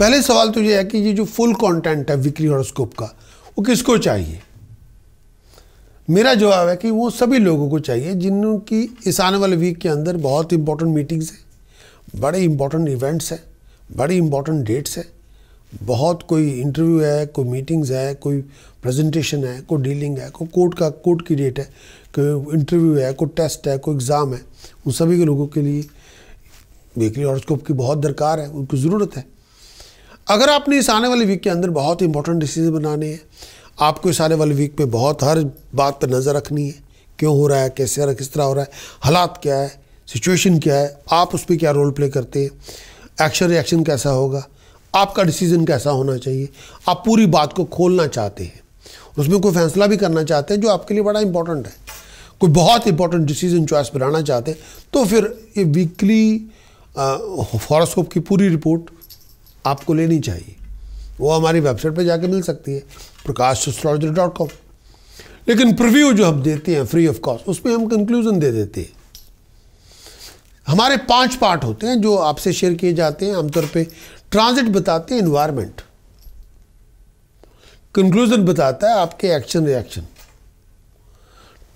पहले सवाल तो ये है कि ये जो फुल कंटेंट है विक्री स्कोप का वो किसको चाहिए मेरा जवाब है कि वो सभी लोगों को चाहिए जिनकी इस आने वाले वीक के अंदर बहुत इंपॉर्टेंट मीटिंग्स हैं बड़े इंपॉर्टेंट इवेंट्स हैं बड़े इंपॉर्टेंट डेट्स हैं बहुत कोई इंटरव्यू है कोई मीटिंग्स है कोई प्रेजेंटेशन है कोई डीलिंग है कोई कोर्ट का कोर्ट की डेट है कोई इंटरव्यू है कोई टेस्ट है कोई एग्ज़ाम है उन सभी के लोगों के लिए वीकली हॉर्स्कोप की बहुत दरकार है उनको ज़रूरत है अगर आपने इस आने वाले वीक के अंदर बहुत इंपॉर्टेंट डिसीजन बनाने हैं आपको इस आने वाले वीक पे बहुत हर बात पर नज़र रखनी है क्यों हो रहा है कैसे हो रहा है किस तरह हो रहा है हालात क्या है सिचुएशन क्या है आप उस पर क्या रोल प्ले करते हैं एक्शन रिएक्शन कैसा होगा आपका डिसीजन कैसा होना चाहिए आप पूरी बात को खोलना चाहते हैं उसमें कोई फैसला भी करना चाहते हैं जो आपके लिए बड़ा इंपॉर्टेंट है कोई बहुत इंपॉर्टेंट डिसीजन चॉइस बनाना चाहते हैं तो फिर ये वीकली फॉरस्कोप की पूरी रिपोर्ट आपको लेनी चाहिए वो हमारी वेबसाइट पर जाके मिल सकती है प्रकाश एस्ट्रोलॉजी डॉट कॉम लेकिन प्रिव्यू जो हम देते हैं फ्री ऑफ कॉस्ट उसमें हम कंक्लूजन दे देते हैं हमारे पांच पार्ट होते हैं जो आपसे शेयर किए जाते हैं आमतौर पे ट्रांजिट बताते हैं इन्वायरमेंट कंक्लूजन बताता है आपके एक्शन रिएक्शन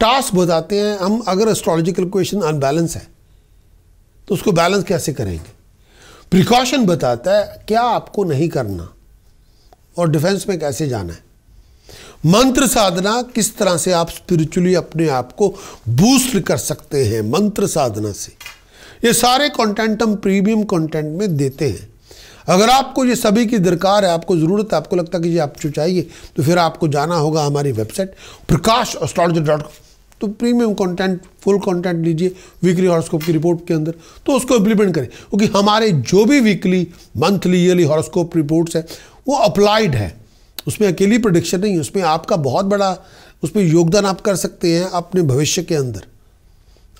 टास्क बताते हैं हम अगर एस्ट्रोलॉजिकल क्वेश्चन अनबैलेंस है तो उसको बैलेंस कैसे करेंगे प्रिकॉशन बताता है क्या आपको नहीं करना और डिफेंस में कैसे जाना है मंत्र साधना किस तरह से आप स्पिरिचुअली अपने आप को बूस्ट कर सकते हैं मंत्र साधना से ये सारे कंटेंट हम प्रीमियम कंटेंट में देते हैं अगर आपको ये सभी की दरकार है आपको ज़रूरत है आपको लगता है कि ये आप चाहिए तो फिर आपको जाना होगा हमारी website Prakash astrology dot com तो प्रीमियम कंटेंट फुल कंटेंट लीजिए वीकली हॉरोस्कोप की रिपोर्ट के अंदर तो उसको इम्प्लीमेंट करें क्योंकि हमारे जो भी weekly monthly yearly horoscope reports है वो अप्लाइड है उसमें अकेली प्रोडिक्शन नहीं है उसमें आपका बहुत बड़ा उसमें योगदान आप कर सकते हैं अपने भविष्य के अंदर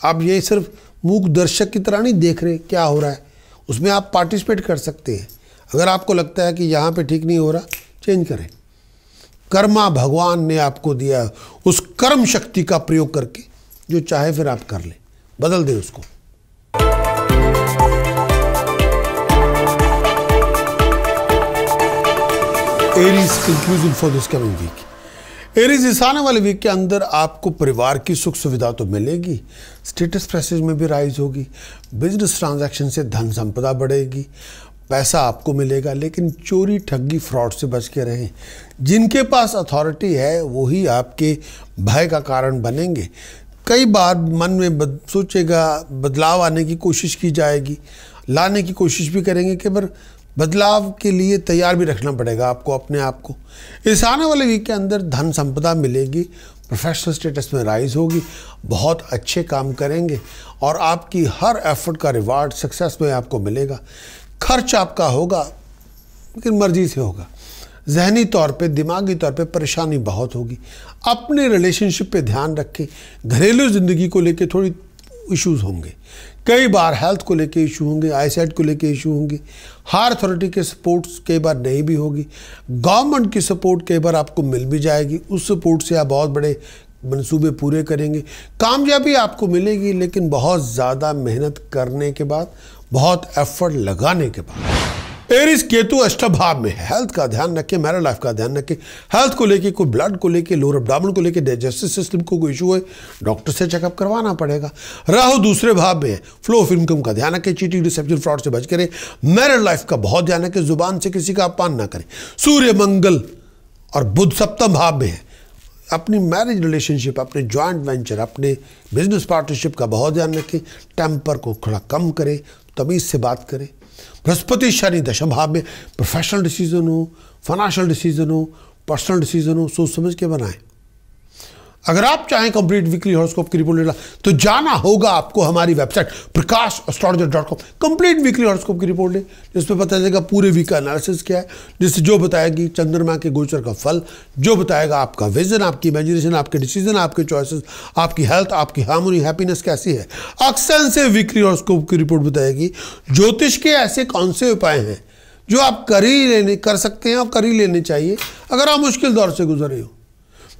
आप ये सिर्फ मूक दर्शक की तरह नहीं देख रहे क्या हो रहा है उसमें आप पार्टिसिपेट कर सकते हैं अगर आपको लगता है कि यहाँ पे ठीक नहीं हो रहा चेंज करें कर्मा भगवान ने आपको दिया उस कर्म शक्ति का प्रयोग करके जो चाहे फिर आप कर लें बदल दें उसको Aries conclusion for this coming week Aries इस आने वाले वीक के अंदर आपको परिवार की सुख सुविधा तो मिलेगी स्टेटस प्रेसेज में भी राइज होगी बिजनेस ट्रांजैक्शन से धन संपदा बढ़ेगी पैसा आपको मिलेगा लेकिन चोरी ठगी फ्रॉड से बच के रहें जिनके पास अथॉरिटी है वही आपके भय का कारण बनेंगे कई बार मन में बद, सोचेगा बदलाव आने की कोशिश की जाएगी लाने की कोशिश भी करेंगे कि पर बदलाव के लिए तैयार भी रखना पड़ेगा आपको अपने आप को इस आने वाले वीक के अंदर धन संपदा मिलेगी प्रोफेशनल स्टेटस में राइज होगी बहुत अच्छे काम करेंगे और आपकी हर एफर्ट का रिवार्ड सक्सेस में आपको मिलेगा खर्च आपका होगा लेकिन मर्जी से होगा जहनी तौर पे दिमागी तौर पे परेशानी बहुत होगी अपने रिलेशनशिप पे ध्यान रखें घरेलू ज़िंदगी को लेके थोड़ी इश्यूज होंगे कई बार हेल्थ को लेके इशू होंगे आईसाइट को लेके इशू होंगे हार अथॉरिटी के सपोर्ट्स कई बार नहीं भी होगी गवर्नमेंट की सपोर्ट कई बार आपको मिल भी जाएगी उस सपोर्ट से आप बहुत बड़े मनसूबे पूरे करेंगे कामयाबी आपको मिलेगी लेकिन बहुत ज़्यादा मेहनत करने के बाद बहुत एफर्ट लगाने के बाद एरिस केतु अष्टभाव में हेल्थ का ध्यान रखें मैरा लाइफ का ध्यान रखें हेल्थ को लेके कोई ब्लड को लेके लोअर अबडामन को लेके डाइजेस्टिव सिस्टम को कोई इशू है डॉक्टर से चेकअप करवाना पड़ेगा राहु दूसरे भाव में है फ्लो ऑफ इनकम का ध्यान रखें चीटिंग रिसेप्शन फ्रॉड से बच करें मैरिड लाइफ का बहुत ध्यान रखें जुबान से किसी का अपमान ना करें सूर्य मंगल और बुध सप्तम भाव में है अपनी मैरिज रिलेशनशिप अपने जॉइंट वेंचर अपने बिजनेस पार्टनरशिप का बहुत ध्यान रखें टेम्पर को थोड़ा कम करें तभी इससे बात करें बृहस्पति शनि दशम भाव में प्रोफेशनल डिसीजन हो फाइनेंशियल डिसीजन हो पर्सनल डिसीजन हो सोच समझ के बनाएं अगर आप चाहें कंप्लीट वीकली हॉरोस्कोप की रिपोर्ट लेना तो जाना होगा आपको हमारी website Prakash astrologer dot com complete weekly horoscope की रिपोर्ट लें जिसमें पता चलेगा पूरे वीक का एनालिसिस क्या है जिससे जो बताएगी चंद्रमा के गोचर का फल जो बताएगा आपका विजन आपकी इमेजिनेशन आपके डिसीजन आपके चॉइसेस आपकी हेल्थ आपकी हार्मोनी हैप्पीनेस कैसी है अक्सर से वीकली हॉरोस्कोप की रिपोर्ट बताएगी ज्योतिष के ऐसे कौन से उपाय हैं जो आप कर ही लेने कर सकते हैं और कर ही लेने चाहिए अगर आप मुश्किल दौर से गुजर रहे हो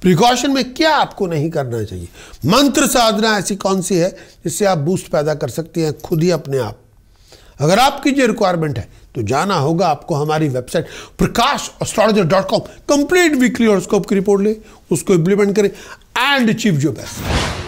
प्रिकॉशन में क्या आपको नहीं करना चाहिए मंत्र साधना ऐसी कौन सी है जिससे आप बूस्ट पैदा कर सकते हैं खुद ही अपने आप अगर आपकी जो रिक्वायरमेंट है तो जाना होगा आपको हमारी website Prakash astrologer dot com complete weekly horoscope की रिपोर्ट ले उसको इम्प्लीमेंट करें एंड अचीव जो बेस्ट